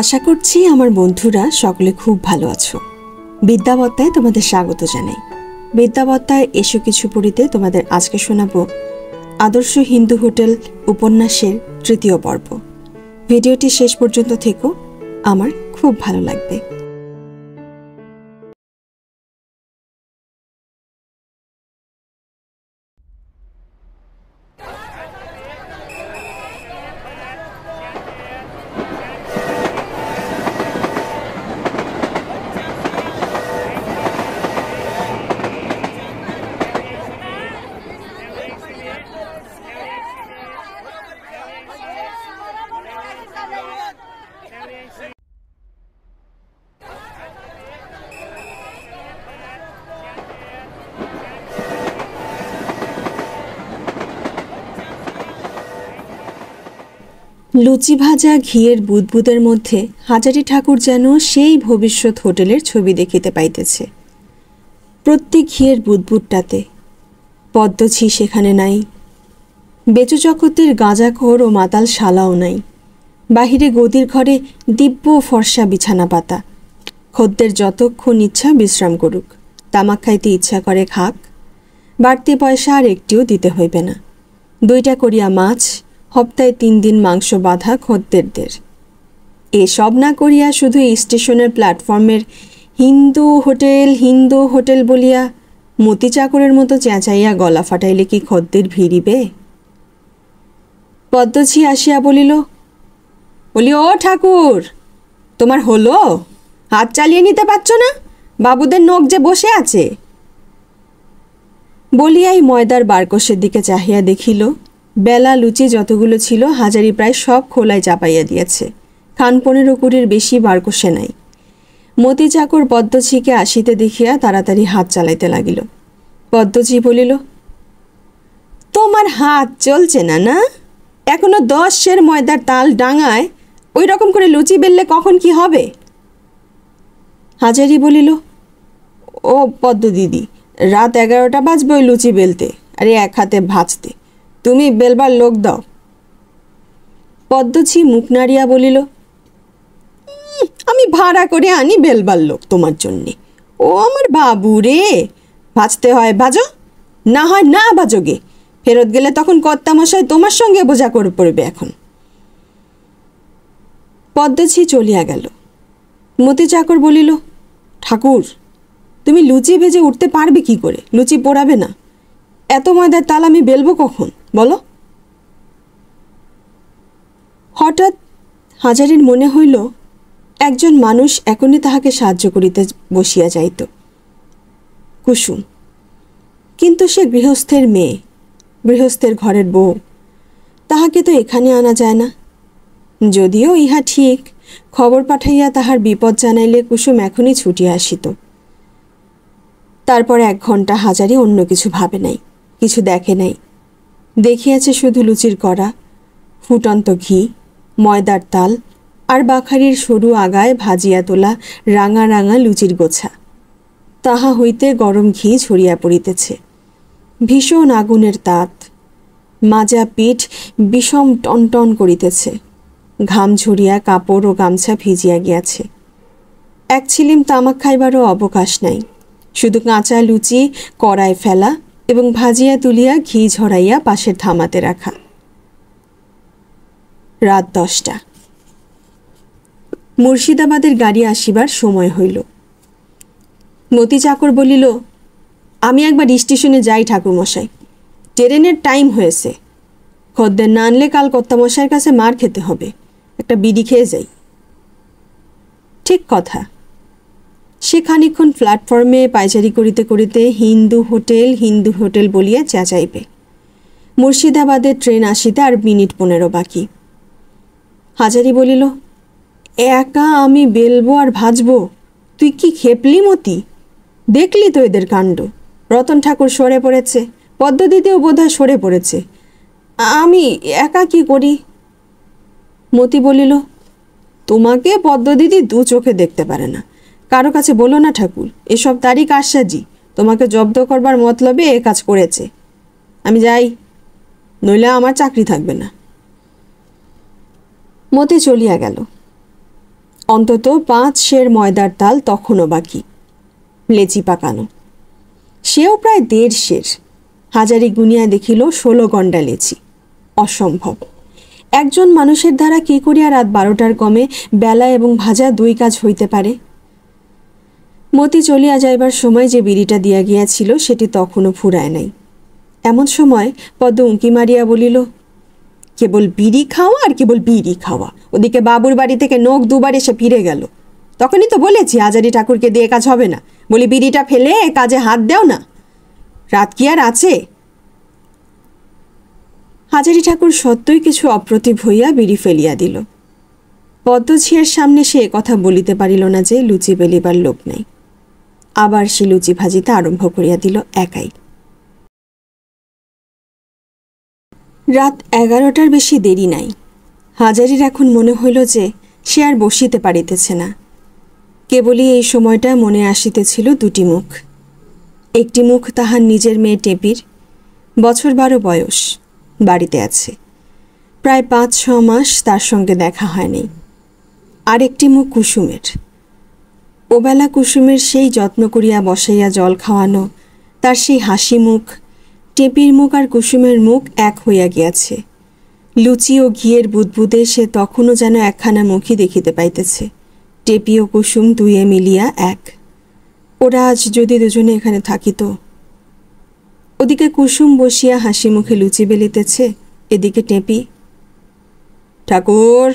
আশা করছি আমার বন্ধুরা সকলে খুব ভালো আছো বিদ্যাবত্তায় তোমাদের স্বাগত জানাই বিদ্যাবত্তায় এসো কিছু পড়িতে তোমাদের আজকে শোনাব আদর্শ হিন্দু হোটেল উপন্যাসের তৃতীয় পর্ব ভিডিওটি শেষ পর্যন্ত থেকো আমার খুব ভালো লাগবে লুচি ভাজা ঘিয়ের বুদবুদের মধ্যে হাজারি ঠাকুর যেন সেই ভবিষ্যৎ হোটেলের ছবি দেখিতে পাইতেছে প্রত্যেক ঘিয়ের বুদবুদটাতে পদ্মছি সেখানে নাই বেচু জগতের গাঁজাখোর ও মাতাল শালাও নাই বাহিরে গদির ঘরে দিব্য ফর্সা বিছানা পাতা খদ্দের যতক্ষণ ইচ্ছা বিশ্রাম করুক তামাক খাইতে ইচ্ছা করে খাক বাড়তি পয়সা আর একটিও দিতে হইবে না দুইটা করিয়া মাছ হপ্তায় তিন দিন মাংস বাঁধা খদ্দেরদের এসব না করিয়া শুধু স্টেশনের প্ল্যাটফর্মের হিন্দু হোটেল হিন্দু হোটেল বলিয়া মতি চাকরের মতো চেঁচাইয়া গলা ফাটাইলে কি খদ্দের ভিড়িবে পদ্মঝি আসিয়া বলিল বলি ও ঠাকুর তোমার হলো হাত চালিয়ে নিতে পারছ না বাবুদের নখ যে বসে আছে বলিয়াই ময়দার বারকোষের দিকে চাহিয়া দেখিল বেলা লুচি যতগুলো ছিল হাজারি প্রায় সব খোলায় চাপাইয়া দিয়েছে খানপনেরো কুড়ির বেশি বার কষে নাই মতি চাকর পদ্মজিকে আসিতে দেখিয়া তাড়াতাড়ি হাত চালাইতে লাগিল পদ্মজি বলিল তোমার হাত চলছে না না এখনো দশ সের ময়দার তাল ডাঙায় ওই রকম করে লুচি বেললে কখন কি হবে হাজারি বলিল ও পদ্ম দিদি রাত এগারোটা বাজবে ওই লুচি বেলতে আরে এক হাতে ভাজতে তুমি বেলবার লোক দাও পদ্মছি মুখ নাড়িয়া বলিল আমি ভাড়া করে আনি বেলবার লোক তোমার জন্যে ও আমার বাবু রে ভাজতে হয় ভাজো না হয় না বাজোগে ফেরত গেলে তখন কর্তামশাই তোমার সঙ্গে বোঝা করে পড়বে এখন পদ্মছি চলিয়া গেল মতি চাকর বলিল ঠাকুর তুমি লুচি ভেজে উঠতে পারবে কি করে লুচি পোড়াবে না এত ময়দার তাল আমি বেলবো কখন বলো হঠাৎ হাজারির মনে হইল একজন মানুষ এখনই তাহাকে সাহায্য করিতে বসিয়া যাইত কুসুম কিন্তু সে গৃহস্থের মেয়ে গৃহস্থের ঘরের বউ তাহাকে তো এখানে আনা যায় না যদিও ইহা ঠিক খবর পাঠাইয়া তাহার বিপদ জানাইলে কুসুম এখনই ছুটিয়া আসিত তারপর এক ঘন্টা হাজারি অন্য কিছু ভাবে নাই কিছু দেখে নাই দেখিয়াছে শুধু লুচির কড়া ফুটন্ত ঘি ময়দার তাল আর বাখারির সরু আগায় ভাজিয়া তোলা রাঙা রাঙা লুচির গোছা তাহা হইতে গরম ঘি ছড়িয়া পড়িতেছে ভীষণ আগুনের তাত মাজা পিঠ বিষম টনটন করিতেছে ঘাম ঝরিয়া কাপড় ও গামছা ভিজিয়া গিয়াছে এক ছিলিম তামাক খাইবারও অবকাশ নাই শুধু কাঁচা লুচি কড়ায় ফেলা এবং ভাজিয়া তুলিয়া ঘি ঝরাইয়া পাশের থামাতে রাখা রাত দশটা মুর্শিদাবাদের গাড়ি আসিবার সময় হইল মতি চাকর বলিল আমি একবার স্টেশনে যাই ঠাকুরমশাই ট্রেনের টাইম হয়েছে খদ্দের না আনলে কাল কর্তামশাইয়ের কাছে মার খেতে হবে একটা বিড়ি খেয়ে যাই ঠিক কথা সে খানিক্ষণ প্ল্যাটফর্মে পায়চারি করিতে করিতে হিন্দু হোটেল হিন্দু হোটেল বলিয়া চেঁচাইবে মুর্শিদাবাদে ট্রেন আসিতে আর মিনিট পনেরো বাকি হাজারি বলিল একা আমি বেলবো আর ভাজবো তুই কি খেপলি মতি দেখলি তো এদের কাণ্ড রতন ঠাকুর সরে পড়েছে পদ্মদিদিও বোধহয় সরে পড়েছে আমি একা কি করি মতি বলিল তোমাকে পদ্মদিদি দু চোখে দেখতে পারে না কারো কাছে বলো না ঠাকুর এসব তারই কারসাজি তোমাকে জব্দ করবার মতলবে এ কাজ করেছে আমি যাই নইলে আমার চাকরি থাকবে না মতি চলিয়া গেল অন্তত পাঁচ শের ময়দার তাল তখনও বাকি লেচি পাকানো সেও প্রায় দেড় শের হাজারি গুনিয়া দেখিল ষোলো গন্ডা লেচি অসম্ভব একজন মানুষের দ্বারা কি করিয়া রাত বারোটার কমে বেলা এবং ভাজা দুই কাজ হইতে পারে মতি চলিয়া যাইবার সময় যে বিড়িটা দিয়া গিয়াছিল সেটি তখনও ফুরায় নাই এমন সময় পদ্ম উঁকি মারিয়া বলিল কেবল বিড়ি খাওয়া আর কেবল বিড়ি খাওয়া ওদিকে বাবুর বাড়ি থেকে নখ দুবার এসে ফিরে গেল তখনই তো বলেছি আজারি ঠাকুরকে দিয়ে কাজ হবে না বলি বিড়িটা ফেলে কাজে হাত দেও না রাত কি আর আছে হাজারি ঠাকুর সত্যই কিছু অপ্রতিভ হইয়া বিড়ি ফেলিয়া দিল পদ্মঝিয়ার সামনে সে কথা বলিতে পারিল না যে লুচি বেলিবার লোক নাই আবার সে লুচি ভাজিতে আরম্ভ করিয়া দিল একাই রাত এগারোটার বেশি দেরি নাই হাজারির এখন মনে হইল যে সে আর বসিতে পারিতেছে না কেবলই এই সময়টা মনে আসিতেছিল দুটি মুখ একটি মুখ তাহার নিজের মেয়ে টেপির বছর বারো বয়স বাড়িতে আছে প্রায় পাঁচ ছ মাস তার সঙ্গে দেখা হয়নি আরেকটি মুখ কুসুমের ওবেলা কুসুমের সেই যত্ন করিয়া বসাইয়া জল খাওয়ানো তার সেই হাসি মুখ টেপির মুখ আর কুসুমের মুখ এক হইয়া গিয়াছে লুচি ও ঘিয়ের বুদবুদে সে তখনও যেন একখানা মুখই দেখিতে পাইতেছে টেপি ও কুসুম দুয়ে মিলিয়া এক ওরা আজ যদি দুজনে এখানে থাকিত ওদিকে কুসুম বসিয়া হাসি মুখে লুচি বেলিতেছে এদিকে টেপি ঠাকুর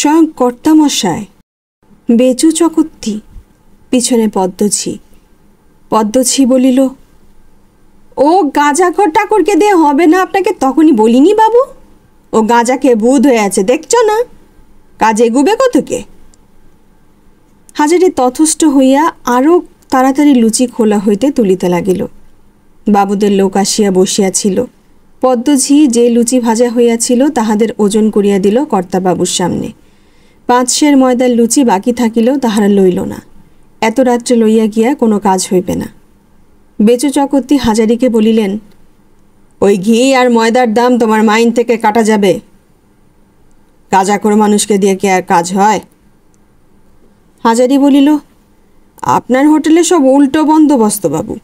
স্বয়ং কর্তামশায় বেচু চকত্তি পিছনে পদ্মছি পদ্মছি বলিল ও গাঁজা ঘর ঠাকুরকে দিয়ে হবে না আপনাকে তখনই বলিনি বাবু ও গাঁজাকে বুদ হয়ে আছে দেখছ না কাজে গুবে কতকে হাজারে তথস্থ হইয়া আরও তাড়াতাড়ি লুচি খোলা হইতে তুলিতে লাগিল বাবুদের লোক আসিয়া বসিয়াছিল পদ্মঝি যে লুচি ভাজা হইয়াছিল তাহাদের ওজন করিয়া দিল কর্তাবাবুর সামনে পাঁচ ময়দার লুচি বাকি থাকিলেও তাহারা লইল না এত রাত্রে লইয়া গিয়া কোনো কাজ হইবে না বেচু চকর্তী হাজারিকে বলিলেন ওই ঘি আর ময়দার দাম তোমার মাইন থেকে কাটা যাবে কাজা করে মানুষকে দিয়ে কি আর কাজ হয় হাজারি বলিল আপনার হোটেলে সব উল্টো বন্দোবস্ত বাবু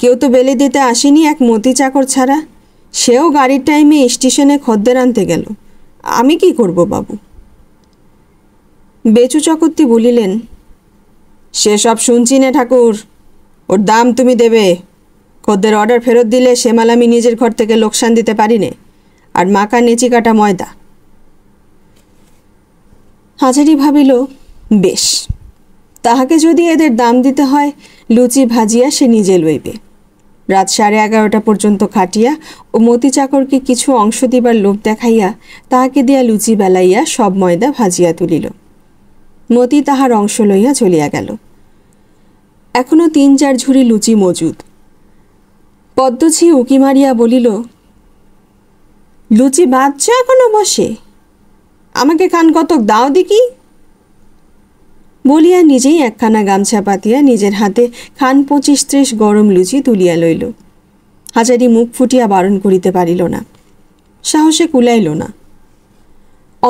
কেউ তো বেলে দিতে আসেনি এক মতি চাকর ছাড়া সেও গাড়ির টাইমে স্টেশনে খদ্দের আনতে গেল আমি কি করব বাবু বেচু চকর্তি বলিলেন সেসব শুনছি না ঠাকুর ওর দাম তুমি দেবে খদ্দের অর্ডার ফেরত দিলে সে মাল আমি নিজের ঘর থেকে লোকসান দিতে পারি নে আর মাকা নেচি কাটা ময়দা হাজারি ভাবিল বেশ তাহাকে যদি এদের দাম দিতে হয় লুচি ভাজিয়া সে নিজে লইবে রাত সাড়ে এগারোটা পর্যন্ত খাটিয়া ও মতি চাকরকে কিছু অংশ দিবার লোভ দেখাইয়া তাহাকে দিয়া লুচি বেলাইয়া সব ময়দা ভাজিয়া তুলিল মতি তাহার অংশ লইয়া চলিয়া গেল এখনও তিন চার ঝুড়ি লুচি মজুদ পদ্মছি উকি মারিয়া বলিল লুচি বাঁধছ এখনো বসে আমাকে কান কতক দাও দেখি বলিয়া নিজেই একখানা গামছা পাতিয়া নিজের হাতে খান পঁচিশ ত্রিশ গরম লুচি তুলিয়া লইল হাজারি মুখ ফুটিয়া বারণ করিতে পারিল না সাহসে কুলাইল না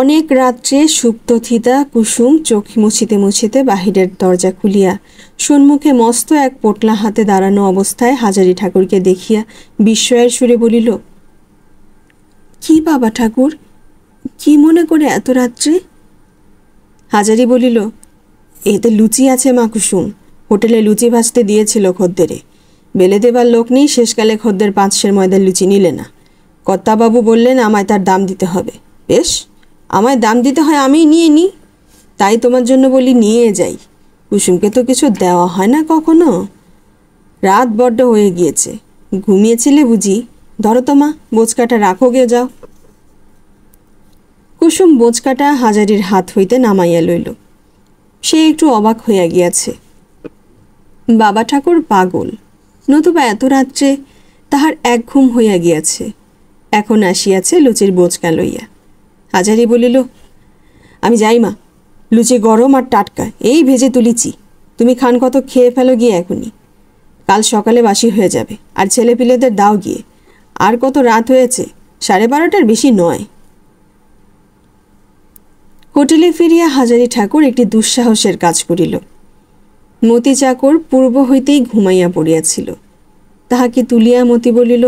অনেক রাত্রে সুপ্তথিতা কুসুম চোখ মুছিতে মুছিতে বাহিরের দরজা খুলিয়া সন্মুখে মস্ত এক পোটলা হাতে দাঁড়ানো অবস্থায় হাজারি ঠাকুরকে দেখিয়া বিস্ময়ের সুরে বলিল কি বাবা ঠাকুর কি মনে করে এত রাত্রে হাজারি বলিল এতে লুচি আছে মা কুসুম হোটেলে লুচি ভাজতে দিয়েছিল খদ্দেরে বেলে দেবার লোক নেই শেষকালে খদ্দের পাঁচশের ময়দার লুচি নিলে না কর্তাবাবু বললেন আমায় তার দাম দিতে হবে বেশ আমায় দাম দিতে হয় আমি নিয়ে নিই তাই তোমার জন্য বলি নিয়ে যাই কুসুমকে তো কিছু দেওয়া হয় না কখনো রাত বড্ড হয়ে গিয়েছে ঘুমিয়েছিলে বুঝি ধরো তো মা বোঁচকাটা রাখো গে যাও কুসুম বোঁচকাটা হাজারির হাত হইতে নামাইয়া লইল সে একটু অবাক হইয়া গিয়াছে বাবা ঠাকুর পাগল নতুবা এত রাত্রে তাহার এক ঘুম হইয়া গিয়াছে এখন আসিয়াছে লুচির বোঁচকা লইয়া হাজারি বলিল আমি যাই মা লুচি গরম আর টাটকা এই ভেজে তুলিছি তুমি খান কত খেয়ে ফেলো গিয়ে এখনই কাল সকালে বাসি হয়ে যাবে আর ছেলেপিলেদের দাও গিয়ে আর কত রাত হয়েছে সাড়ে বারোটার বেশি নয় হোটেলে ফিরিয়া হাজারি ঠাকুর একটি দুঃসাহসের কাজ করিল মতি চাকর পূর্ব হইতেই ঘুমাইয়া পড়িয়াছিল তাহাকে তুলিয়া মতি বলিল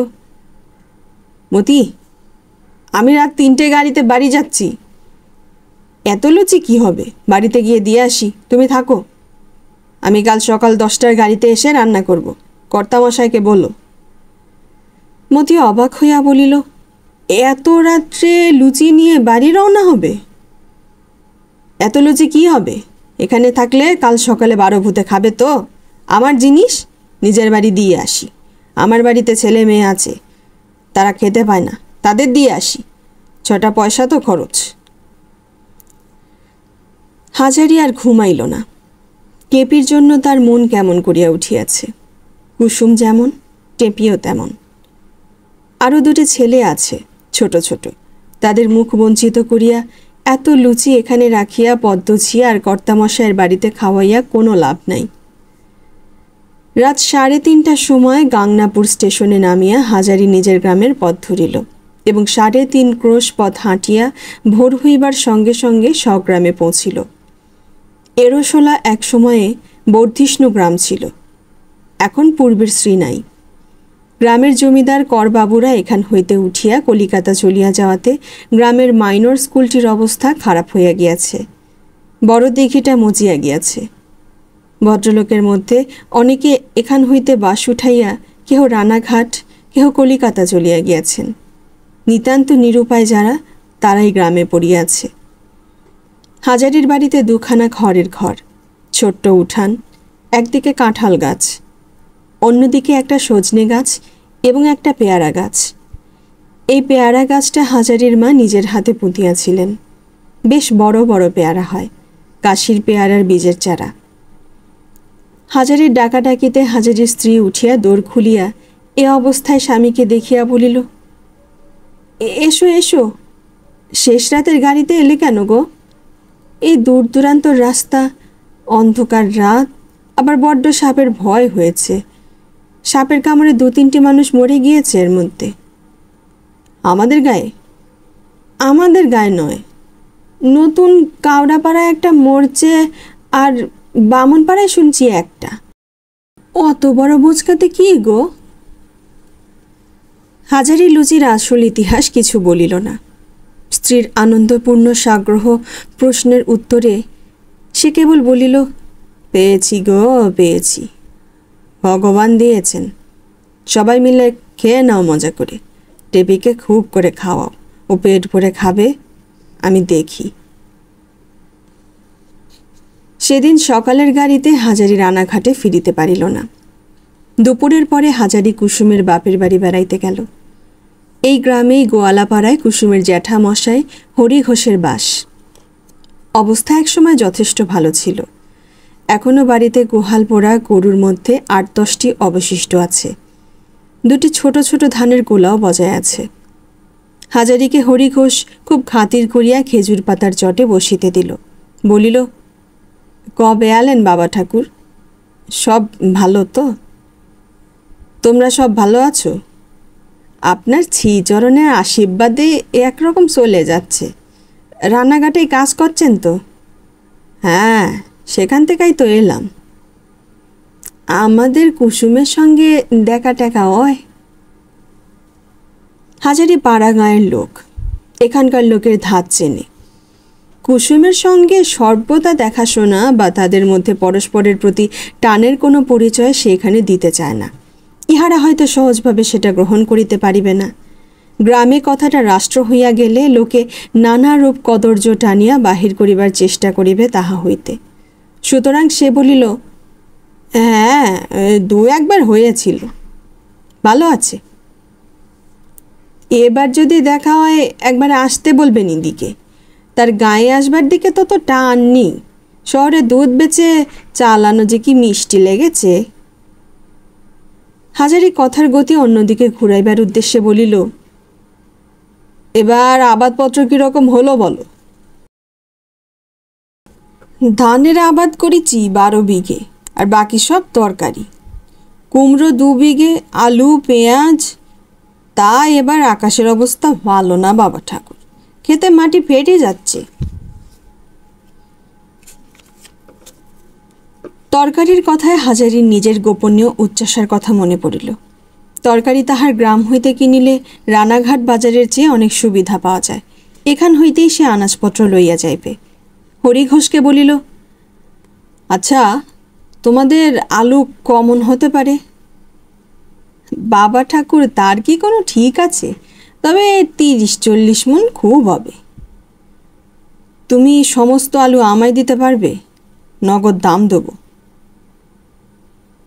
মতি আমি রাত তিনটে গাড়িতে বাড়ি যাচ্ছি এত লুচি কি হবে বাড়িতে গিয়ে দিয়ে আসি তুমি থাকো আমি কাল সকাল দশটার গাড়িতে এসে রান্না করব কর্তামশাইকে বলো মতি অবাক হইয়া বলিল এত রাত্রে লুচি নিয়ে বাড়ি রওনা হবে এত লুচি কি হবে এখানে থাকলে কাল সকালে বারো ভূতে খাবে তো আমার জিনিস নিজের বাড়ি দিয়ে আসি আমার বাড়িতে ছেলে মেয়ে আছে তারা খেতে পায় না তাদের দিয়ে আসি ছটা পয়সা তো খরচ হাজারি আর ঘুমাইল না কেপির জন্য তার মন কেমন করিয়া উঠিয়াছে কুসুম যেমন টেপিও তেমন আরও দুটি ছেলে আছে ছোট ছোট তাদের মুখ বঞ্চিত করিয়া এত লুচি এখানে রাখিয়া পদ্মঝিয়া আর কর্তামশায়ের বাড়িতে খাওয়াইয়া কোনো লাভ নাই রাত সাড়ে তিনটার সময় গাংনাপুর স্টেশনে নামিয়া হাজারি নিজের গ্রামের পথ ধরিল এবং সাড়ে তিন ক্রোশ পথ হাঁটিয়া ভোর হইবার সঙ্গে সঙ্গে স্বগ্রামে পৌঁছিল এরোশোলা এক সময়ে বর্ধিষ্ণু গ্রাম ছিল এখন পূর্বের শ্রী নাই গ্রামের জমিদার করবাবুরা এখান হইতে উঠিয়া কলিকাতা চলিয়া যাওয়াতে গ্রামের মাইনর স্কুলটির অবস্থা খারাপ হইয়া গিয়াছে বড় দিঘিটা মজিয়া গিয়াছে ভদ্রলোকের মধ্যে অনেকে এখান হইতে বাস উঠাইয়া কেহ রানাঘাট কেহ কলিকাতা চলিয়া গিয়াছেন নিতান্ত নিরুপায় যারা তারাই গ্রামে পড়িয়াছে হাজারির বাড়িতে দুখানা ঘরের ঘর ছোট্ট উঠান একদিকে কাঁঠাল গাছ অন্যদিকে একটা সজনে গাছ এবং একটা পেয়ারা গাছ এই পেয়ারা গাছটা হাজারির মা নিজের হাতে পুঁতিয়াছিলেন বেশ বড় বড় পেয়ারা হয় কাশির পেয়ারার বীজের চারা হাজারির ডাকাডাকিতে হাজারির স্ত্রী উঠিয়া দৌড় খুলিয়া এ অবস্থায় স্বামীকে দেখিয়া বলিল এসো এসো শেষ রাতের গাড়িতে এলে কেন গো এই দূর দূরান্তর রাস্তা অন্ধকার রাত আবার বড্ড সাপের ভয় হয়েছে সাপের কামড়ে দু তিনটি মানুষ মরে গিয়েছে এর মধ্যে আমাদের গায়ে আমাদের গায়ে নয় নতুন কাওড়াপাড়ায় একটা মরছে আর বামনপাড়ায় শুনছি একটা অত বড় বোচকাতে কি গো হাজারি লুজির আসল ইতিহাস কিছু বলিল না স্ত্রীর আনন্দপূর্ণ সাগ্রহ প্রশ্নের উত্তরে সে কেবল বলিল পেয়েছি গো পেয়েছি ভগবান দিয়েছেন সবাই মিলে খেয়ে নাও মজা করে টেবিকে খুব করে খাওয়াও ও পেট ভরে খাবে আমি দেখি সেদিন সকালের গাড়িতে হাজারি রানাঘাটে ফিরিতে পারিল না দুপুরের পরে হাজারি কুসুমের বাপের বাড়ি বেড়াইতে গেল এই গ্রামেই গোয়ালাপাড়ায় কুসুমের জ্যাঠামশাই হরি ঘোষের বাস অবস্থা একসময় যথেষ্ট ভালো ছিল এখনও বাড়িতে গোহাল পোড়া গরুর মধ্যে আট দশটি অবশিষ্ট আছে দুটি ছোট ছোট ধানের গোলাও বজায় আছে হাজারিকে হরি ঘোষ খুব খাতির করিয়া খেজুর পাতার চটে বসিতে দিল বলিল কবে আলেন বাবা ঠাকুর সব ভালো তো তোমরা সব ভালো আছো আপনার ছিচরণের আশীর্বাদে একরকম চলে যাচ্ছে রান্নাঘাটে কাজ করছেন তো হ্যাঁ সেখান থেকেই তো এলাম আমাদের কুসুমের সঙ্গে দেখা টেকা হয় হাজারি পাড়া গাঁয়ের লোক এখানকার লোকের ধাত চেনে কুসুমের সঙ্গে সর্বদা দেখাশোনা বা তাদের মধ্যে পরস্পরের প্রতি টানের কোনো পরিচয় সেখানে দিতে চায় না ইহারা হয়তো সহজভাবে সেটা গ্রহণ করিতে পারিবে না গ্রামে কথাটা রাষ্ট্র হইয়া গেলে লোকে নানারূপ কদর্য টানিয়া বাহির করিবার চেষ্টা করিবে তাহা হইতে সুতরাং সে বলিল হ্যাঁ দু একবার হয়েছিল ভালো আছে এবার যদি দেখা হয় একবার আসতে বলবেন এদিকে তার গায়ে আসবার দিকে তত টান নেই শহরে দুধ বেচে চালানো যে কি মিষ্টি লেগেছে হাজারি কথার গতি অন্যদিকে ঘুরাইবার উদ্দেশ্যে বলিল এবার আবাদপত্র কীরকম হলো বলো ধানের আবাদ করেছি বারো বিঘে আর বাকি সব তরকারি কুমড়ো দু বিঘে আলু পেঁয়াজ তা এবার আকাশের অবস্থা ভালো না বাবা ঠাকুর খেতে মাটি ফেটে যাচ্ছে তরকারির কথায় হাজারির নিজের গোপনীয় উচ্চাসার কথা মনে পড়িল তরকারি তাহার গ্রাম হইতে কিনিলে রানাঘাট বাজারের চেয়ে অনেক সুবিধা পাওয়া যায় এখান হইতেই সে আনাজপত্র লইয়া যাইবে হরি ঘোষকে বলিল আচ্ছা তোমাদের আলু কমন হতে পারে বাবা ঠাকুর তার কি কোনো ঠিক আছে তবে তিরিশ চল্লিশ মন খুব হবে তুমি সমস্ত আলু আমায় দিতে পারবে নগদ দাম দেবো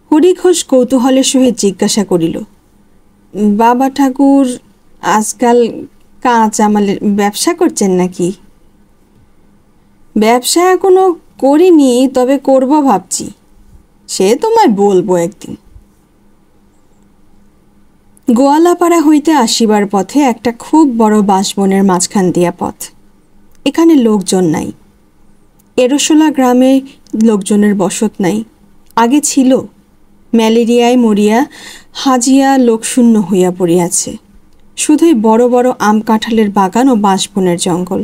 হরিঘোষ কৌতূহলের সহিত জিজ্ঞাসা করিল বাবা ঠাকুর আজকাল কাঁচামালের ব্যবসা করছেন নাকি ব্যবসা এখনো করিনি তবে করব ভাবছি সে তোমায় বলবো একদিন গোয়ালাপাড়া হইতে আসিবার পথে একটা খুব বড় বাঁশবনের মাঝখান দিয়া পথ এখানে লোকজন নাই এরসোলা গ্রামে লোকজনের বসত নাই আগে ছিল ম্যালেরিয়ায় মরিয়া হাজিয়া লোকশূন্য হইয়া পড়িয়াছে শুধুই বড় বড় আম কাঁঠালের বাগান ও বাঁশবনের জঙ্গল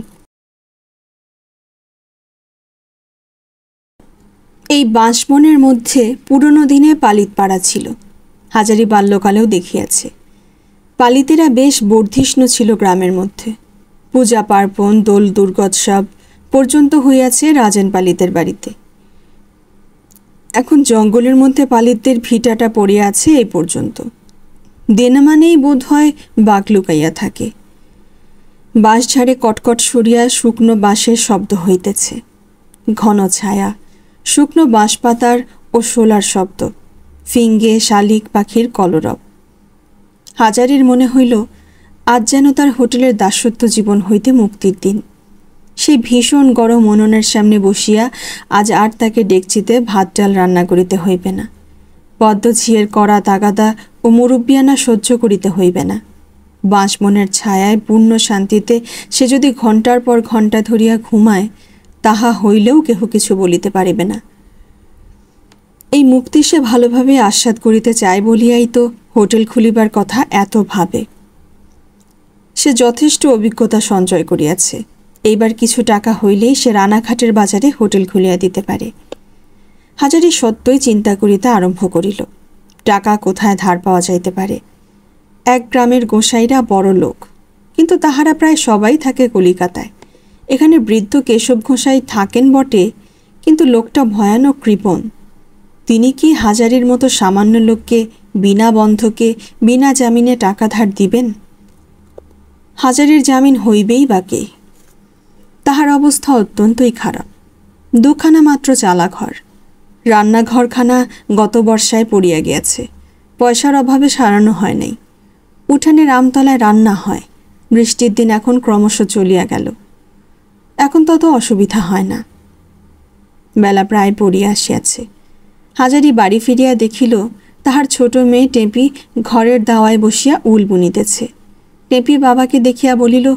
এই বাঁশবনের মধ্যে পুরনো দিনে পালিত পাড়া ছিল হাজারি বাল্যকালেও দেখিয়াছে পালিতেরা বেশ বর্ধিষ্ণু ছিল গ্রামের মধ্যে পূজা পার্বণ দোল দুর্গোৎসব পর্যন্ত হইয়াছে রাজেন পালিতের বাড়িতে এখন জঙ্গলের মধ্যে পালিতদের ভিটাটা পড়ে আছে এই পর্যন্ত দেনা মানেই বোধ হয় বাঘ লুকাইয়া থাকে বাঁশ ঝাড়ে কটকট সরিয়া শুকনো বাঁশের শব্দ হইতেছে ঘন ছায়া শুকনো বাঁশপাতার ও শোলার শব্দ ফিঙ্গে শালিক পাখির কলরব হাজারের মনে হইল আজ যেন তার হোটেলের দাসত্ব জীবন হইতে মুক্তির দিন সেই ভীষণ গরম উনুনের সামনে বসিয়া আজ আর তাকে ডেকচিতে ভাত ডাল রান্না করিতে হইবে না পদ্ম ঝিয়ের কড়া তাগাদা ও মুরুব্বিয়ানা সহ্য করিতে হইবে না বাঁশবনের ছায়ায় পূর্ণ শান্তিতে সে যদি ঘন্টার পর ঘন্টা ধরিয়া ঘুমায় তাহা হইলেও কেহ কিছু বলিতে পারিবে না এই মুক্তি সে ভালোভাবে আস্বাদ করিতে চায় বলিয়াই তো হোটেল খুলিবার কথা এত ভাবে সে যথেষ্ট অভিজ্ঞতা সঞ্চয় করিয়াছে এইবার কিছু টাকা হইলেই সে রানাঘাটের বাজারে হোটেল খুলিয়া দিতে পারে হাজারি সত্যই চিন্তা করিতে আরম্ভ করিল টাকা কোথায় ধার পাওয়া যাইতে পারে এক গ্রামের গোসাইরা বড় লোক কিন্তু তাহারা প্রায় সবাই থাকে কলিকাতায় এখানে বৃদ্ধ কেশব ঘোষাই থাকেন বটে কিন্তু লোকটা ভয়ানক কৃপণ তিনি কি হাজারের মতো সামান্য লোককে বিনা বন্ধকে বিনা জামিনে টাকা ধার দিবেন হাজারের জামিন হইবেই বাকে তাহার অবস্থা অত্যন্তই খারাপ দুখানা মাত্র চালা ঘর রান্নাঘরখানা গত বর্ষায় পড়িয়া গিয়াছে পয়সার অভাবে সারানো হয় নাই উঠানে রামতলায় রান্না হয় বৃষ্টির দিন এখন ক্রমশ চলিয়া গেল এখন তত অসুবিধা হয় না বেলা প্রায় পড়িয়া আসিয়াছে হাজারি বাড়ি ফিরিয়া দেখিল তাহার ছোট মেয়ে টেপি ঘরের দাওয়ায় বসিয়া উল বুনিতেছে টেপি বাবাকে দেখিয়া বলিল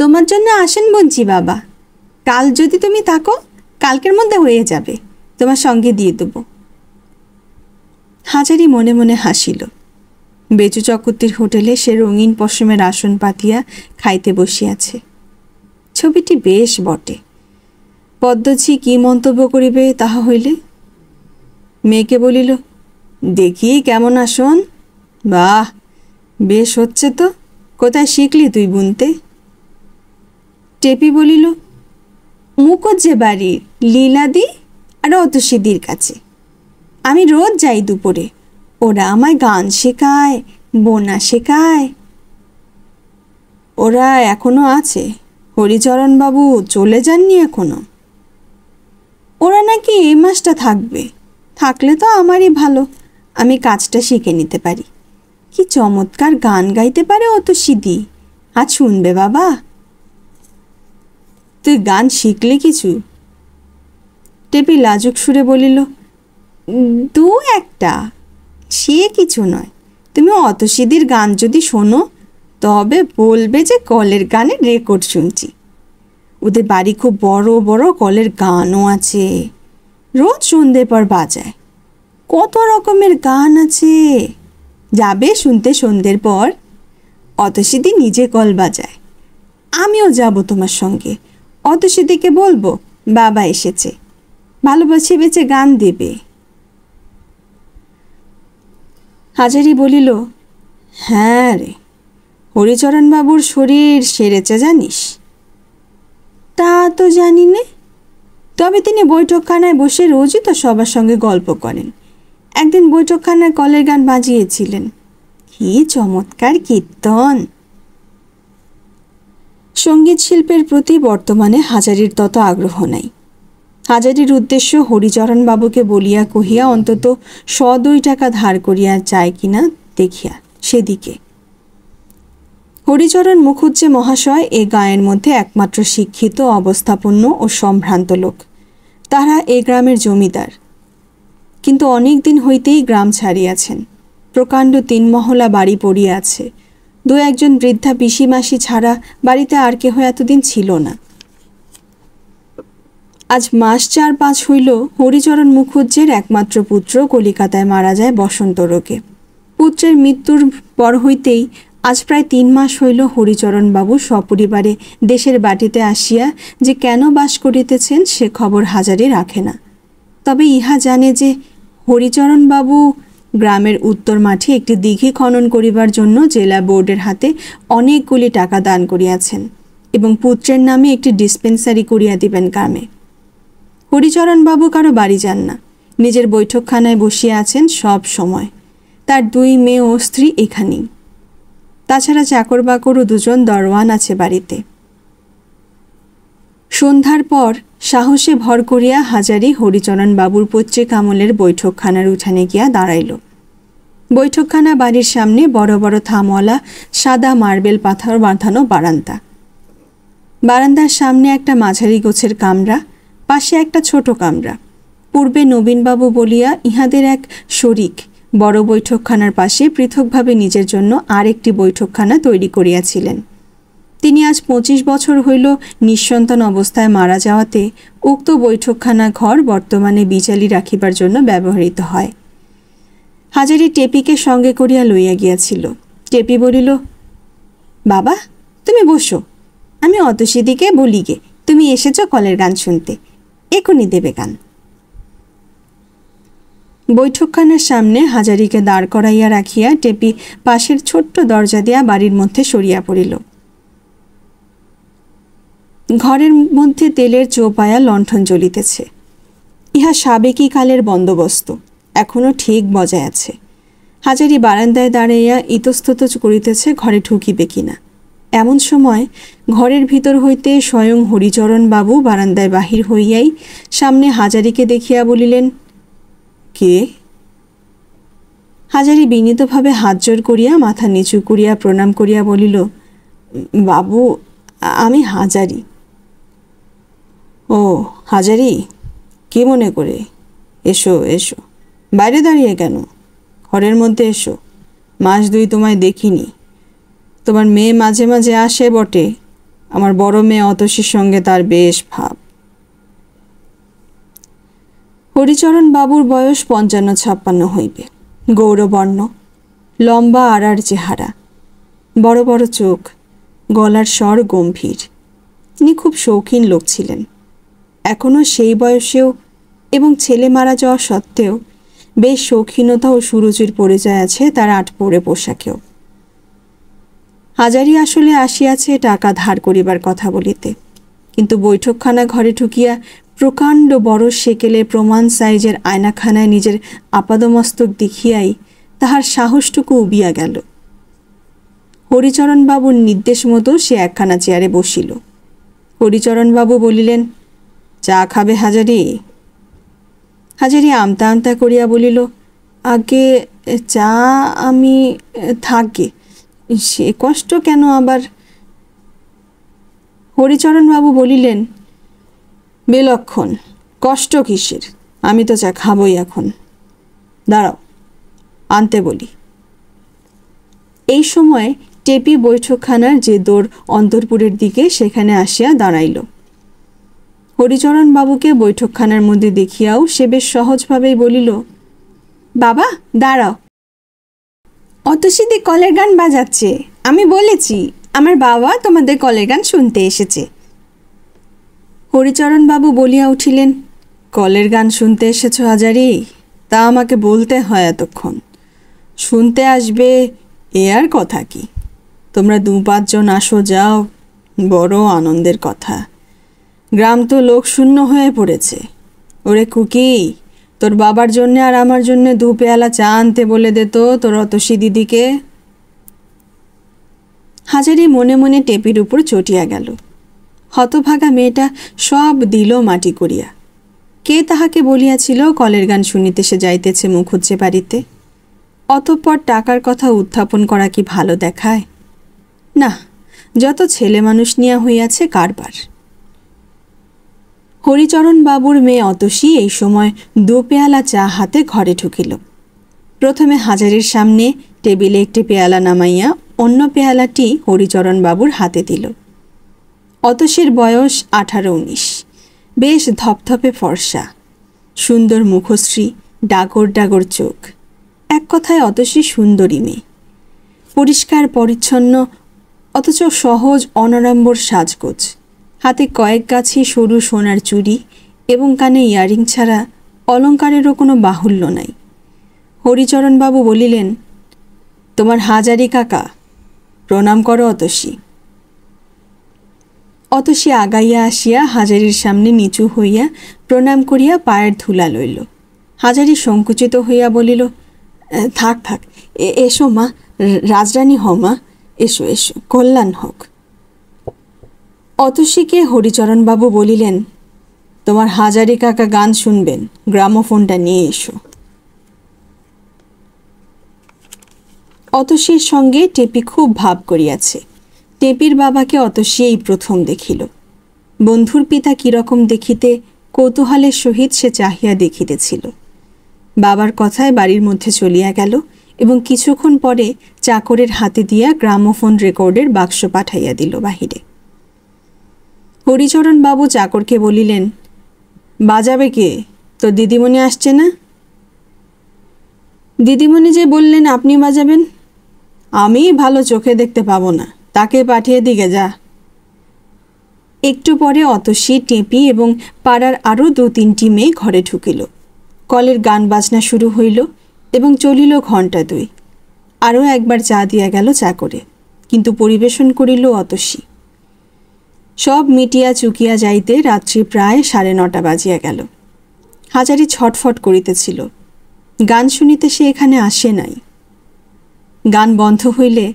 তোমার জন্য আসেন বলছি বাবা কাল যদি তুমি থাকো কালকের মধ্যে হয়ে যাবে তোমার সঙ্গে দিয়ে দেব হাজারি মনে মনে হাসিল বেচু চকর্তির হোটেলে সে রঙিন পশমের আসন পাতিয়া খাইতে বসিয়াছে ছবিটি বেশ বটে পদ্মঝি কি মন্তব্য করিবে তাহা হইলে মেয়েকে বলিল দেখি কেমন আসন বাহ বেশ হচ্ছে তো কোথায় শিখলি তুই বুনতে টেপি বলিল মুখজ্জে বাড়ি লীলাদি আর অতসিদির কাছে আমি রোজ যাই দুপুরে ওরা আমায় গান শেখায় বোনা শেখায় ওরা এখনো আছে হরিচরণবাবু চলে যাননি এখনো ওরা নাকি এই মাসটা থাকবে থাকলে তো আমারই ভালো আমি কাজটা শিখে নিতে পারি কি চমৎকার গান গাইতে পারে অত সিদি আর শুনবে বাবা তুই গান শিখলি কিছু টেপি লাজুক সুরে বলিল দু একটা সে কিছু নয় তুমি অতসিদির গান যদি শোনো তবে বলবে যে কলের গানে রেকর্ড শুনছি ওদের বাড়ি খুব বড় বড় কলের গানও আছে রোজ সন্ধ্যের পর বাজায় কত রকমের গান আছে যাবে শুনতে সন্ধ্যের পর অতসিদি নিজে কল বাজায় আমিও যাব তোমার সঙ্গে সেদিকে বলবো বাবা এসেছে ভালোবাসি বেঁচে গান দেবে হাজারি বলিল হ্যাঁ রে হরিচরণবাবুর শরীর সেরেছে জানিস তা তো জানি নে তবে তিনি বৈঠকখানায় বসে রোজই তো সবার সঙ্গে গল্প করেন একদিন বৈঠকখানায় কলের গান বাজিয়েছিলেন কি চমৎকার কীর্তন সঙ্গীত শিল্পের প্রতি বর্তমানে হাজারির তত আগ্রহ নাই হাজারির উদ্দেশ্য হরিচরণ বাবুকে বলিয়া কহিয়া অন্তত শ দুই টাকা ধার করিয়া যায় কিনা দেখিয়া সেদিকে হরিচরণ মুখুজ্জে মহাশয় এ গায়ের মধ্যে একমাত্র শিক্ষিত অবস্থাপন্ন ও সম্ভ্রান্ত লোক তারা এ গ্রামের জমিদার কিন্তু অনেক দিন হইতেই গ্রাম ছাড়িয়াছেন প্রকাণ্ড তিন মহলা বাড়ি পড়িয়া আছে দু একজন বৃদ্ধা পিসি মাসি ছাড়া বাড়িতে আর কেহ এতদিন ছিল না আজ মাস চার পাঁচ হইল হরিচরণ মুখুজ্জের একমাত্র পুত্র কলিকাতায় মারা যায় বসন্ত রোগে পুত্রের মৃত্যুর পর হইতেই আজ প্রায় তিন মাস হইল হরিচরণবাবু সপরিবারে দেশের বাটিতে আসিয়া যে কেন বাস করিতেছেন সে খবর হাজারে রাখে না তবে ইহা জানে যে হরিচরণবাবু গ্রামের উত্তর মাঠে একটি দিঘি খনন করিবার জন্য জেলা বোর্ডের হাতে অনেকগুলি টাকা দান করিয়াছেন এবং পুত্রের নামে একটি ডিসপেন্সারি করিয়া দিবেন গ্রামে হরিচরণবাবু কারো বাড়ি যান না নিজের বৈঠকখানায় বসিয়া আছেন সব সময় তার দুই মেয়ে ও স্ত্রী এখানেই তাছাড়া চাকর বাকরও দুজন দরওয়ান আছে বাড়িতে সন্ধ্যার পর সাহসে ভর করিয়া হাজারি হরিচরণ বাবুর আমলের বৈঠকখানার উঠানে গিয়া দাঁড়াইল বৈঠকখানা বাড়ির সামনে বড় বড় থামওয়ালা সাদা মার্বেল পাথর বাঁধানো বারান্দা বারান্দার সামনে একটা মাঝারি গোছের কামরা পাশে একটা ছোট কামরা পূর্বে নবীনবাবু বলিয়া ইহাদের এক শরিক বড় বৈঠকখানার পাশে পৃথকভাবে নিজের জন্য আরেকটি বৈঠকখানা তৈরি করিয়াছিলেন তিনি আজ পঁচিশ বছর হইল নিঃসন্তান অবস্থায় মারা যাওয়াতে উক্ত বৈঠকখানা ঘর বর্তমানে বিচালি রাখিবার জন্য ব্যবহৃত হয় হাজারি টেপিকে সঙ্গে করিয়া লইয়া গিয়াছিল টেপি বলিল বাবা তুমি বসো আমি সেদিকে বলি গে তুমি এসেছ কলের গান শুনতে এখনই দেবে গান বৈঠকখানার সামনে হাজারিকে দাঁড় করাইয়া রাখিয়া টেপি পাশের ছোট্ট দরজা দিয়া বাড়ির মধ্যে সরিয়া পড়িল ঘরের মধ্যে তেলের চোপায়া লণ্ঠন জ্বলিতেছে ইহা সাবেকি কালের বন্দোবস্ত এখনও ঠিক বজায় আছে হাজারি বারান্দায় দাঁড়াইয়া ইতস্তত করিতেছে ঘরে ঢুকিবে কিনা এমন সময় ঘরের ভিতর হইতে স্বয়ং হরিচরণ বাবু বারান্দায় বাহির হইয়াই সামনে হাজারিকে দেখিয়া বলিলেন কে হাজারি বিনীতভাবে হাত জোর করিয়া মাথা নিচু করিয়া প্রণাম করিয়া বলিল বাবু আমি হাজারি ও হাজারি কি মনে করে এসো এসো বাইরে দাঁড়িয়ে কেন ঘরের মধ্যে এসো মাস দুই তোমায় দেখিনি তোমার মেয়ে মাঝে মাঝে আসে বটে আমার বড় মেয়ে অতসীর সঙ্গে তার বেশ ভাব হরিচরণ বাবুর বয়স পঞ্চান্ন ছাপ্পান্ন হইবে গৌরবর্ণ লম্বা আড়ার চেহারা বড় বড় চোখ গলার স্বর গম্ভীর তিনি খুব শৌখিন লোক ছিলেন এখনও সেই বয়সেও এবং ছেলে মারা যাওয়া সত্ত্বেও বেশ শৌখিনতা ও সুরুচির পরিচয় আছে তার আট পরে পোশাকেও হাজারি আসলে আসিয়াছে টাকা ধার করিবার কথা বলিতে কিন্তু বৈঠকখানা ঘরে ঠুকিয়া প্রকাণ্ড বড় সেকেলে প্রমাণ সাইজের আয়নাখানায় নিজের আপাদমস্তক দেখিয়াই তাহার সাহসটুকু উবিয়া গেল হরিচরণবাবুর নির্দেশ মতো সে একখানা চেয়ারে বসিল হরিচরণবাবু বলিলেন চা খাবে হাজারি হাজারি আমতা আমতা করিয়া বলিল আগে চা আমি থাকে সে কষ্ট কেন আবার হরিচরণবাবু বলিলেন বিলক্ষণ কষ্ট কিসের আমি তো চা খাবই এখন দাঁড়াও আনতে বলি এই সময় টেপি বৈঠকখানার যে দৌড় অন্তরপুরের দিকে সেখানে আসিয়া দাঁড়াইল হরিচরণ বাবুকে বৈঠকখানার মধ্যে দেখিয়াও সে বেশ সহজভাবেই বলিল বাবা দাঁড়াও অতসিদি কলের গান বাজাচ্ছে আমি বলেছি আমার বাবা তোমাদের কলের গান শুনতে এসেছে হরিচরণ বাবু বলিয়া উঠিলেন কলের গান শুনতে এসেছ হাজারি তা আমাকে বলতে হয় এতক্ষণ শুনতে আসবে এ আর কথা কি তোমরা দু পাঁচজন আসো যাও বড় আনন্দের কথা গ্রাম তো লোক শূন্য হয়ে পড়েছে ওরে কুকি তোর বাবার জন্যে আর আমার জন্যে দু পেয়ালা চা আনতে বলে দে তো তোর অতসি দিদিকে হাজারি মনে মনে টেপির উপর চটিয়া গেল হতভাগা মেয়েটা সব দিল মাটি করিয়া কে তাহাকে বলিয়াছিল কলের গান শুনিতে সে যাইতেছে মুখুজ্জে বাড়িতে অতঃপর টাকার কথা উত্থাপন করা কি ভালো দেখায় না যত ছেলে মানুষ নিয়া হইয়াছে কারবার হরিচরণ বাবুর মেয়ে অতসী এই সময় দু পেয়ালা চা হাতে ঘরে ঢুকিল প্রথমে হাজারের সামনে টেবিলে একটি পেয়ালা নামাইয়া অন্য পেয়ালাটি হরিচরণ বাবুর হাতে দিল অতসীর বয়স আঠারো উনিশ বেশ ধপধপে ফর্সা সুন্দর মুখশ্রী ডাগর ডাগর চোখ এক কথায় অতসী সুন্দরী মেয়ে পরিষ্কার পরিচ্ছন্ন অথচ সহজ অনারম্বর সাজগোজ হাতে কয়েক গাছি সরু সোনার চুড়ি এবং কানে ইয়ারিং ছাড়া অলঙ্কারেরও কোনো বাহুল্য নাই হরিচরণবাবু বলিলেন তোমার হাজারি কাকা প্রণাম করো অতসী অতসী আগাইয়া আসিয়া হাজারির সামনে নিচু হইয়া প্রণাম করিয়া পায়ের ধুলা লইল হাজারি সংকুচিত হইয়া বলিল থাক থাক এসো মা রাজরানী হ মা এসো এসো কল্যাণ হোক অতসীকে হরিচরণবাবু বলিলেন তোমার হাজারি কাকা গান শুনবেন গ্রামোফোনটা নিয়ে এসো অতসীর সঙ্গে টেপি খুব ভাব করিয়াছে টেপির বাবাকে অতসী এই প্রথম দেখিল বন্ধুর পিতা কীরকম দেখিতে কৌতূহলের সহিত সে চাহিয়া দেখিতেছিল বাবার কথায় বাড়ির মধ্যে চলিয়া গেল এবং কিছুক্ষণ পরে চাকরের হাতে দিয়া গ্রামোফোন রেকর্ডের বাক্স পাঠাইয়া দিল বাহিরে বাবু চাকরকে বলিলেন বাজাবে কে তো দিদিমণি আসছে না দিদিমণি যে বললেন আপনি বাজাবেন আমি ভালো চোখে দেখতে পাবো না তাকে পাঠিয়ে দিকে যা একটু পরে অতসী টেপি এবং পাড়ার আরও দু তিনটি মেয়ে ঘরে ঢুকিল কলের গান বাজনা শুরু হইল এবং চলিল ঘন্টা দুই আরও একবার চা দিয়া গেল চা করে কিন্তু পরিবেশন করিল অতসী সব মিটিয়া চুকিয়া যাইতে রাত্রি প্রায় সাড়ে নটা বাজিয়া গেল হাজারি ছটফট করিতেছিল গান শুনিতে সে এখানে আসে নাই গান বন্ধ হইলে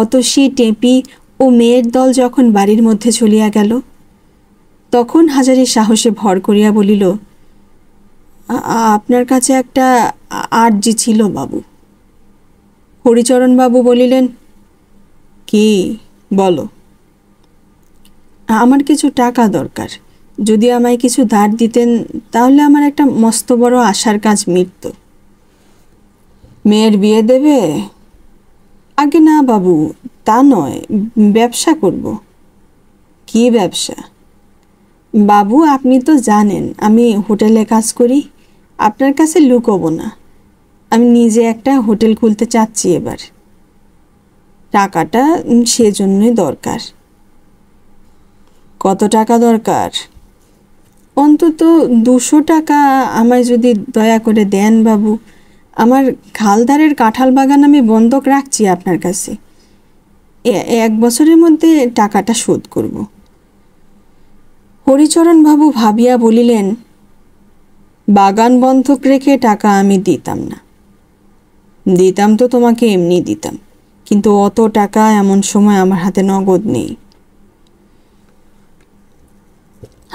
অতসি টেপি ও মেয়ের দল যখন বাড়ির মধ্যে চলিয়া গেল তখন হাজারি সাহসে ভর করিয়া বলিল আপনার কাছে একটা আর্জি ছিল বাবু হরিচরণবাবু বলিলেন কি বলো আমার কিছু টাকা দরকার যদি আমায় কিছু ধার দিতেন তাহলে আমার একটা মস্ত বড় আশার কাজ মিটত মেয়ের বিয়ে দেবে আগে না বাবু তা নয় ব্যবসা করব কি ব্যবসা বাবু আপনি তো জানেন আমি হোটেলে কাজ করি আপনার কাছে লুকোবো না আমি নিজে একটা হোটেল খুলতে চাচ্ছি এবার টাকাটা সেজন্যই দরকার কত টাকা দরকার অন্তত দুশো টাকা আমায় যদি দয়া করে দেন বাবু আমার খালদারের কাঁঠাল বাগান আমি বন্ধক রাখছি আপনার কাছে এক বছরের মধ্যে টাকাটা শোধ করব হরিচরণ বাবু ভাবিয়া বলিলেন বাগান বন্ধক রেখে টাকা আমি দিতাম না দিতাম তো তোমাকে এমনি দিতাম কিন্তু অত টাকা এমন সময় আমার হাতে নগদ নেই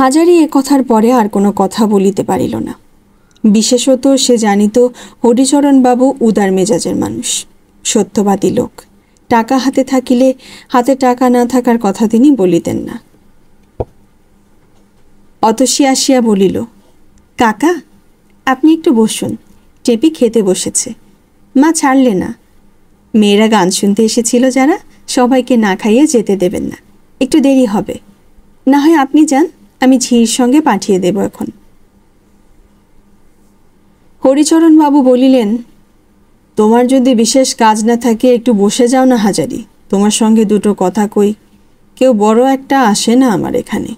হাজারি এ কথার পরে আর কোনো কথা বলিতে পারিল না বিশেষত সে জানিত হরিচরণবাবু উদার মেজাজের মানুষ সত্যবাদী লোক টাকা হাতে থাকিলে হাতে টাকা না থাকার কথা তিনি বলিতেন না অতসী আসিয়া বলিল কাকা আপনি একটু বসুন টেপি খেতে বসেছে মা ছাড়লে না মেয়েরা গান শুনতে এসেছিল যারা সবাইকে না খাইয়ে যেতে দেবেন না একটু দেরি হবে না হয় আপনি যান আমি ঝির সঙ্গে পাঠিয়ে দেব এখন হরিচরণবাবু বলিলেন তোমার যদি বিশেষ কাজ না থাকে একটু বসে যাও না হাজারি তোমার সঙ্গে দুটো কথা কই কেউ বড় একটা আসে না আমার এখানে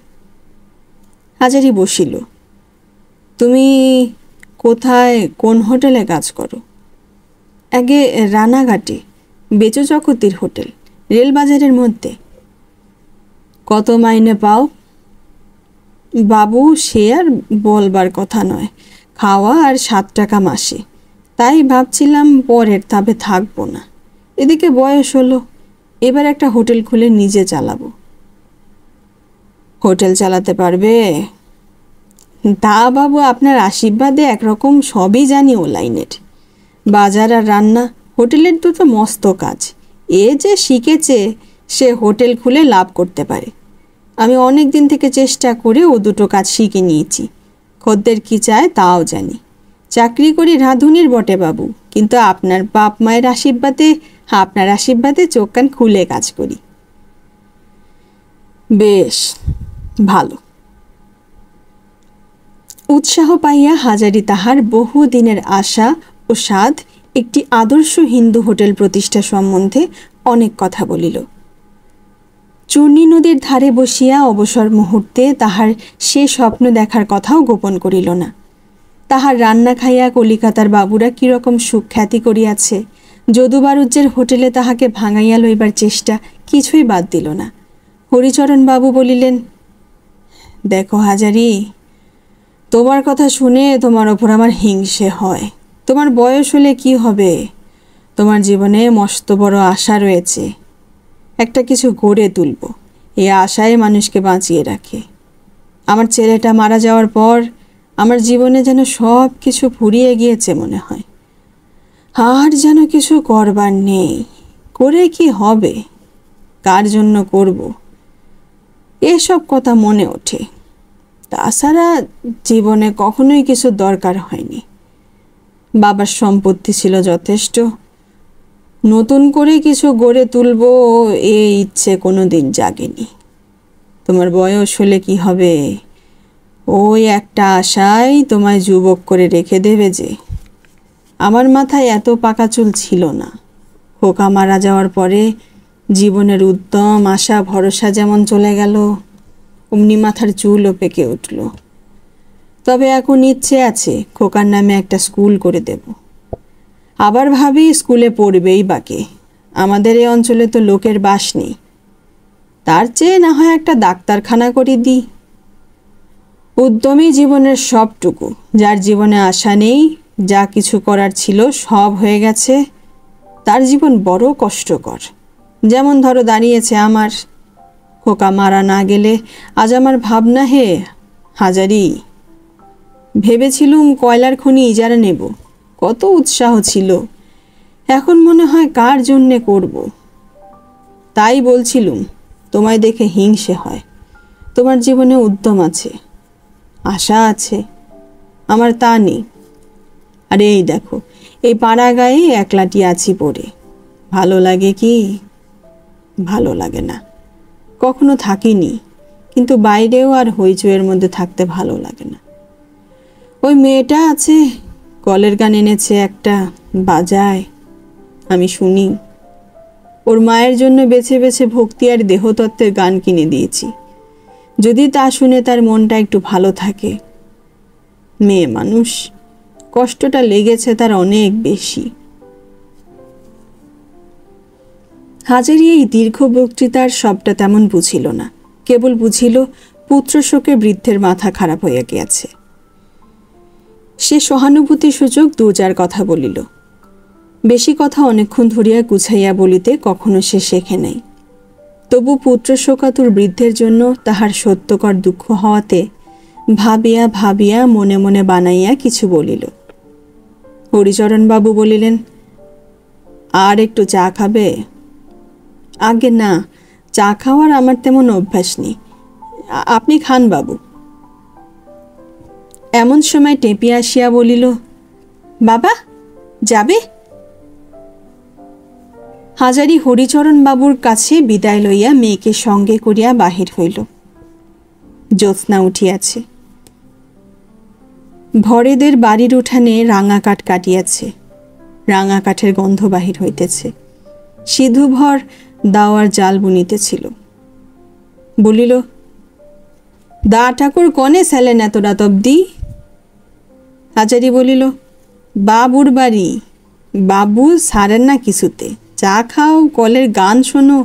হাজারি বসিল তুমি কোথায় কোন হোটেলে কাজ করো আগে রানাঘাটে বেচো চকতির হোটেল রেলবাজারের মধ্যে কত মাইনে পাও বাবু সে আর বলবার কথা নয় খাওয়া আর সাত টাকা মাসে তাই ভাবছিলাম পরের তাপে থাকবো না এদিকে বয়স হলো এবার একটা হোটেল খুলে নিজে চালাবো হোটেল চালাতে পারবে তা বাবু আপনার আশীর্বাদে একরকম সবই জানি ও লাইনের বাজার আর রান্না হোটেলের দুটো মস্ত কাজ এ যে শিখেছে সে হোটেল খুলে লাভ করতে পারে আমি অনেক দিন থেকে চেষ্টা করে ও দুটো কাজ শিখে নিয়েছি খদ্দের কি চায় তাও জানি চাকরি করি রাঁধুনির বটে বাবু কিন্তু আপনার বাপ মায়ের আশীর্বাদে আপনার আশীর্বাদে চোখ কান খুলে কাজ করি বেশ ভালো উৎসাহ পাইয়া হাজারি তাহার বহুদিনের আশা ও সাধ একটি আদর্শ হিন্দু হোটেল প্রতিষ্ঠা সম্বন্ধে অনেক কথা বলিল চূর্ণী নদীর ধারে বসিয়া অবসর মুহূর্তে তাহার সে স্বপ্ন দেখার কথাও গোপন করিল না তাহার রান্না খাইয়া কলিকাতার বাবুরা কীরকম সুখ্যাতি করিয়াছে যদুবারুজ্যের হোটেলে তাহাকে ভাঙাইয়া লইবার চেষ্টা কিছুই বাদ দিল না হরিচরণ বাবু বলিলেন দেখো হাজারি তোমার কথা শুনে তোমার ওপর আমার হিংসে হয় তোমার বয়স হলে কি হবে তোমার জীবনে মস্ত বড় আশা রয়েছে একটা কিছু গড়ে তুলব এ আশায় মানুষকে বাঁচিয়ে রাখে আমার ছেলেটা মারা যাওয়ার পর আমার জীবনে যেন সব কিছু ফুরিয়ে গিয়েছে মনে হয় আর যেন কিছু করবার নেই করে কি হবে কার জন্য করব এসব কথা মনে ওঠে তাছাড়া জীবনে কখনোই কিছু দরকার হয়নি বাবার সম্পত্তি ছিল যথেষ্ট নতুন করে কিছু গড়ে তুলব এ ইচ্ছে কোনো দিন জাগেনি তোমার বয়স হলে কি হবে ওই একটা আশাই তোমায় যুবক করে রেখে দেবে যে আমার মাথায় এত পাকা চুল ছিল না খোকা মারা যাওয়ার পরে জীবনের উদ্যম আশা ভরসা যেমন চলে গেল অমনি মাথার চুলও পেকে উঠল তবে এখন ইচ্ছে আছে খোকার নামে একটা স্কুল করে দেবো আবার ভাবি স্কুলে পড়বেই বাকে আমাদের এই অঞ্চলে তো লোকের বাস নেই তার চেয়ে না হয় একটা ডাক্তারখানা করে দিই উদ্যমী জীবনের সবটুকু যার জীবনে আশা নেই যা কিছু করার ছিল সব হয়ে গেছে তার জীবন বড় কষ্টকর যেমন ধরো দাঁড়িয়েছে আমার খোকা মারা না গেলে আজ আমার ভাবনা হে হাজারি ভেবেছিলুম কয়লার খনি ইজারা নেব কত উৎসাহ ছিল এখন মনে হয় কার জন্যে করব। তাই বলছিলুম তোমায় দেখে হিংসে হয় তোমার জীবনে উদ্যম আছে আশা আছে আমার তা নেই আরে এই দেখো এই পাড়া গায়ে একলাটি আছি পড়ে ভালো লাগে কি ভালো লাগে না কখনো থাকিনি কিন্তু বাইরেও আর হইচইয়ের মধ্যে থাকতে ভালো লাগে না ওই মেয়েটা আছে কলের গান এনেছে একটা বাজায় আমি শুনি ওর মায়ের জন্য বেছে বেছে ভক্তি আর দেহতত্ত্বের গান কিনে দিয়েছি যদি তা শুনে তার মনটা একটু ভালো থাকে মেয়ে মানুষ কষ্টটা লেগেছে তার অনেক বেশি হাজারি এই দীর্ঘ বক্তৃতার সবটা তেমন বুঝিল না কেবল বুঝিল পুত্র শোকে বৃদ্ধের মাথা খারাপ হইয়া গিয়াছে সে সহানুভূতিসূচক দুর্জার কথা বলিল বেশি কথা অনেকক্ষণ ধরিয়া গুছাইয়া বলিতে কখনো সে শেখে নাই তবু পুত্র শোকাতুর বৃদ্ধের জন্য তাহার সত্যকর দুঃখ হওয়াতে ভাবিয়া ভাবিয়া মনে মনে বানাইয়া কিছু বলিল বাবু বলিলেন আর একটু চা খাবে আগে না চা খাওয়ার আমার তেমন অভ্যাস নেই আপনি খান বাবু এমন সময় টেপি আসিয়া বলিল বাবা যাবে হাজারি হরিচরণ বাবুর কাছে বিদায় লইয়া মেয়েকে সঙ্গে করিয়া বাহির হইল জ্যোৎস্না উঠিয়াছে ভরেদের বাড়ির উঠানে রাঙা কাঠ কাটিয়াছে রাঙা কাঠের গন্ধ বাহির হইতেছে সিধুভর দাওয়ার জাল বুনিতেছিল বলিল দা ঠাকুর কনে স্যালেন এত রাত অব্দি আচারি বলিল বাবুর বাড়ি বাবু সারেন না কিছুতে চা খাও কলের গান শোনো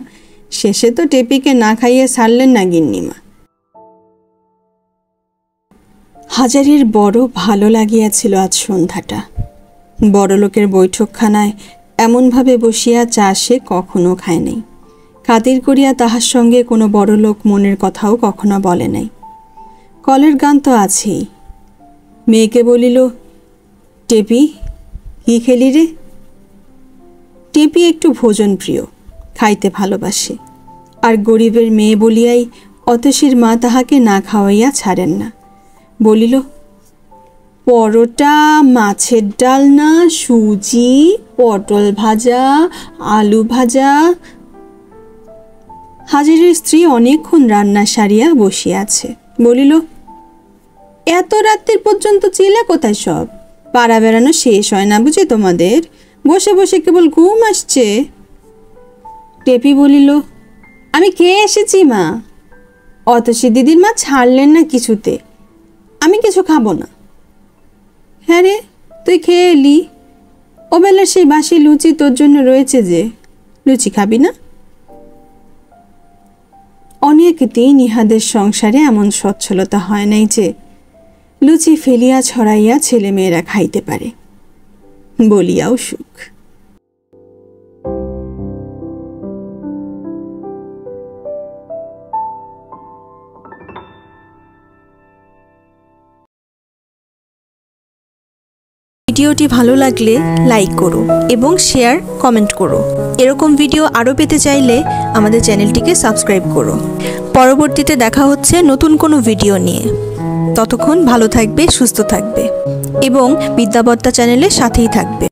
শেষে তো টেপিকে না খাইয়ে সারলেন না গিন্নিমা হাজারির বড় ভালো লাগিয়াছিল আজ সন্ধ্যাটা বড়লোকের বৈঠকখানায় এমনভাবে বসিয়া চা সে কখনো খায় নাই খাতির করিয়া তাহার সঙ্গে কোনো বড়লোক মনের কথাও কখনো বলে নাই কলের গান তো আছেই মেয়েকে বলিল টেপি কি খেলি রে টেপি একটু ভোজন প্রিয় খাইতে ভালোবাসে আর গরিবের মেয়ে বলিয়াই অতসীর মা তাহাকে না খাওয়াইয়া ছাড়েন না বলিল পরোটা মাছের ডালনা সুজি পটল ভাজা আলু ভাজা হাজিরের স্ত্রী অনেকক্ষণ রান্না সারিয়া বসিয়াছে বলিল এত রাত্রির পর্যন্ত চিলা কোথায় সব পাড়া বেড়ানো শেষ হয় না বুঝে তোমাদের বসে বসে কেবল ঘুম আসছে টেপি বলিল আমি খেয়ে এসেছি মা অত সে দিদির মা ছাড়লেন না কিছুতে আমি কিছু খাবো না হ্যাঁ রে তুই খেয়ে এলি ওবেলা সেই বাসি লুচি তোর জন্য রয়েছে যে লুচি খাবি না অনেক দিন ইহাদের সংসারে এমন সচ্ছলতা হয় নাই যে লুচি ফেলিয়া ছড়াইয়া ছেলেমেয়েরা খাইতে পারে বলিয়াও সুখ ভিডিওটি ভালো লাগলে লাইক করো এবং শেয়ার কমেন্ট করো এরকম ভিডিও আরও পেতে চাইলে আমাদের চ্যানেলটিকে সাবস্ক্রাইব করো পরবর্তীতে দেখা হচ্ছে নতুন কোনো ভিডিও নিয়ে ততক্ষণ ভালো থাকবে সুস্থ থাকবে এবং বিদ্যাবত্তা চ্যানেলের সাথেই থাকবে